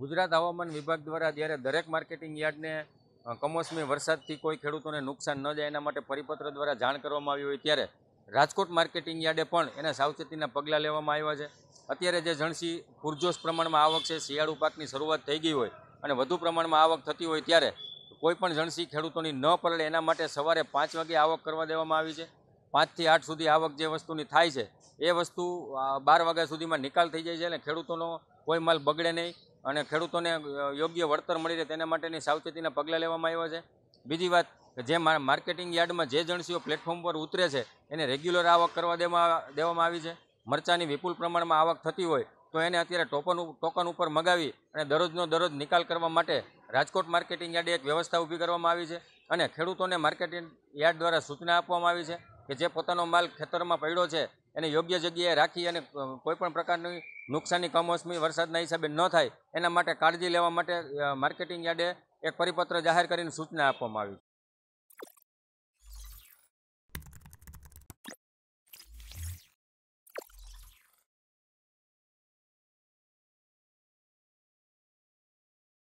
ગુજરાત હવામાન વિભાગ દ્વારા જ્યારે દરેક માર્કેટિંગ યાર્ડને કમોસમી વરસાદથી કોઈ ખેડૂતોને નુકસાન ન જાય એના માટે પરિપત્ર દ્વારા જાણ કરવામાં આવી હોય ત્યારે રાજકોટ માર્કેટિંગ યાર્ડે પણ એના સાવચેતીના પગલાં લેવામાં આવ્યા છે અત્યારે જે જણસી પૂરજોશ પ્રમાણમાં આવક છે શિયાળુ પાકની શરૂઆત થઈ ગઈ હોય અને વધુ પ્રમાણમાં આવક થતી હોય ત્યારે કોઈપણ જણસી ખેડૂતોની ન પરડે એના માટે સવારે પાંચ વાગે આવક કરવા દેવામાં આવી છે પાંચથી આઠ સુધી આવક જે વસ્તુની થાય છે એ વસ્તુ બાર વાગ્યા સુધીમાં નિકાલ થઈ જાય છે અને ખેડૂતોનો કોઈ માલ બગડે નહીં અને ખેડૂતોને યોગ્ય વળતર મળી રહે તેના માટેની સાવચેતીના પગલાં લેવામાં આવ્યા છે બીજી વાત કે જે માર્કેટિંગ યાર્ડમાં જે જણસીઓ પ્લેટફોર્મ પર ઉતરે છે એને રેગ્યુલર આવક કરવા દેવામાં દેવામાં આવી છે મરચાંની વિપુલ પ્રમાણમાં આવક થતી હોય તો એને અત્યારે ટોકન ટોકન ઉપર મગાવી અને દરરોજનો દરરોજ નિકાલ કરવા માટે રાજકોટ માર્કેટિંગ યાર્ડે એક વ્યવસ્થા ઊભી કરવામાં આવી છે અને ખેડૂતોને માર્કેટિંગ યાર્ડ દ્વારા સૂચના આપવામાં આવી છે કે જે પોતાનો માલ ખેતરમાં પડ્યો છે એને યોગ્ય જગ્યાએ રાખી અને કોઈપણ પ્રકારની નુકસાની કમોસમી વરસાદના હિસાબે ન થાય એના માટે કાળજી લેવા માટે માર્કેટિંગ યાર્ડે એક પરિપત્ર જાહેર કરીને સૂચના આપવામાં આવી